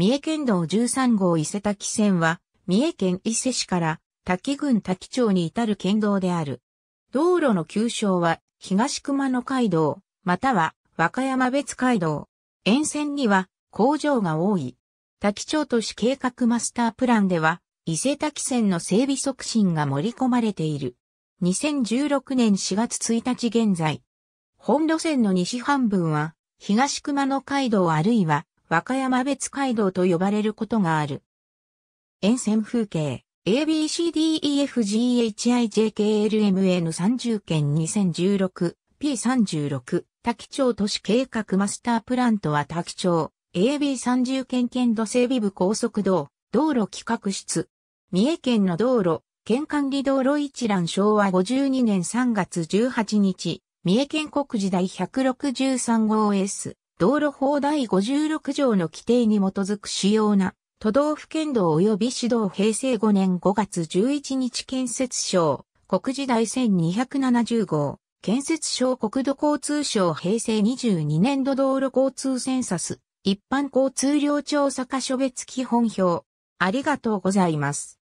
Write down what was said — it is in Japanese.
三重県道13号伊勢滝線は、三重県伊勢市から滝郡滝町に至る県道である。道路の急称は、東熊野街道、または和歌山別街道。沿線には工場が多い。滝町都市計画マスタープランでは、伊勢滝線の整備促進が盛り込まれている。2016年4月1日現在。本路線の西半分は、東熊野街道あるいは和歌山別街道と呼ばれることがある。沿線風景 ABCDEFGHIJKLMN30 県 2016P36 滝町都市計画マスタープラントは滝町 AB30 県県土整備部高速道道路企画室三重県の道路県管理道路一覧昭和52年3月18日三重県国時代163号 S 道路法第56条の規定に基づく主要な都道府県道及び市道平成5年5月11日建設省国時代1270号建設省国土交通省平成22年度道路交通センサス一般交通量調査課所別基本表ありがとうございます。